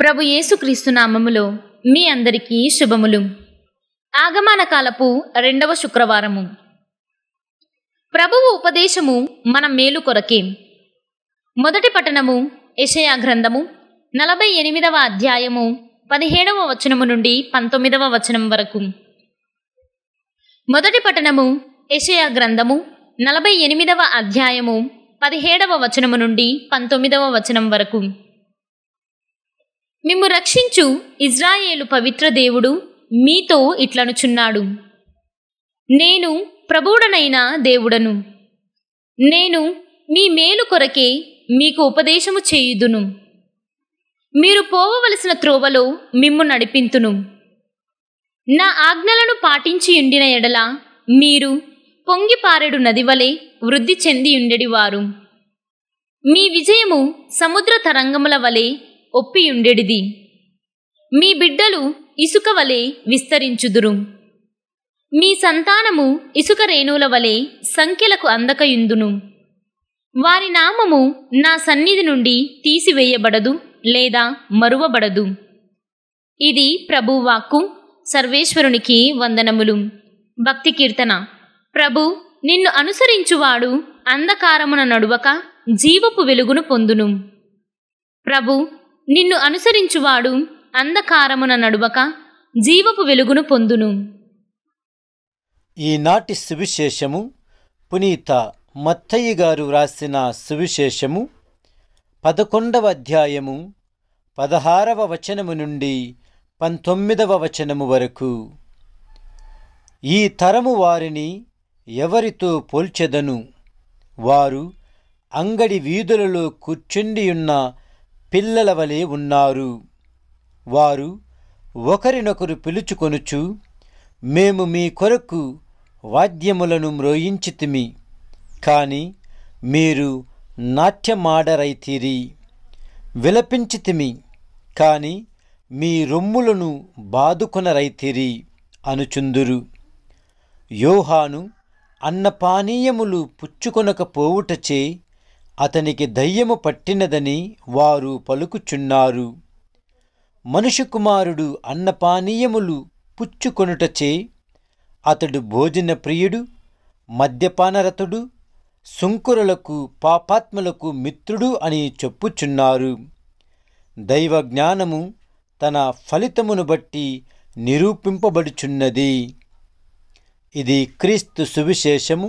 ప్రభు యేసుక్రీస్తు నామములో మీ అందరికీ శుభములు ఆగమన కాలపు రెండవ శుక్రవారము ప్రభువు ఉపదేశము మన మేలు కొరకే మొదటి పట్టణము యషయా గ్రంథము నలభై ఎనిమిదవ అధ్యాయము పదిహేడవ వచనము నుండి పంతొమ్మిదవ వచనం వరకు మొదటి పట్టణము యషయా గ్రంథము నలభై ఎనిమిదవ అధ్యాయము పదిహేడవ వచనము నుండి పంతొమ్మిదవ వచనం వరకు మిమ్ము రక్షించు ఇజ్రాయేలు పవిత్ర దేవుడు మీతో ఇట్లనుచున్నాడు నేను ప్రభుడనైన దేవుడను నేను మీ మేలు కొరకే మీకు ఉపదేశము చేయుదును మీరు పోవవలసిన త్రోవలో మిమ్ము నడిపింతును నా ఆజ్ఞలను పాటించి ఉండిన ఎడల మీరు పొంగిపారెడు నది వలె వృద్ధి చెంది మీ విజయము సముద్ర తరంగముల వలె ఒప్పియుండెడిది మీ బిడ్డలు ఇసుక వలె విస్తరించుదురు మీ సంతానము ఇసుక రేణువుల వలె సంఖ్యలకు అందకయుందును వారి నామము నా సన్నిధి నుండి తీసివేయబడదు లేదా మరువబడదు ఇది ప్రభువాక్కు సర్వేశ్వరునికి వందనములు భక్తి కీర్తన ప్రభు నిన్ను అనుసరించువాడు అంధకారమున నడువక జీవపు వెలుగును పొందును ప్రభు నిన్ను అనుసరించువాడు అంధకారమున నడువక జీవపు వెలుగును పొందును ఈనాటి సువిశేషము పునీత మత్తయ్య గారు వ్రాసిన సువిశేషము పదకొండవ అధ్యాయము పదహారవ వచనము నుండి పంతొమ్మిదవ వచనము వరకు ఈ తరము వారిని ఎవరితో పోల్చెదను వారు అంగడి వీధులలో కూర్చుండియున్న పిల్లల వలె ఉన్నారు వారు ఒకరినొకరు పిలుచుకొనుచు మేము మీ కొరకు వాద్యములను మ్రోయించితిమి కాని మీరు నాట్యమాడరైతిరి విలపించితిమి కాని మీ రొమ్ములను బాదుకొనరైతిరి అనుచుందురు యోహాను అన్నపానీయములు పుచ్చుకొనకపోవుటచే అతనికి దయ్యము పట్టినదని వారు పలుకుచున్నారు మనుషు కుమారుడు అన్నపానీయములు పుచ్చుకొనుటచే అతడు భోజన ప్రియుడు మద్యపానరతుడు శుంకురులకు పాపాత్మలకు మిత్రుడు అని చెప్పుచున్నారు దైవ జ్ఞానము తన ఫలితమును బట్టి నిరూపింపబడుచున్నది ఇది క్రీస్తు సువిశేషము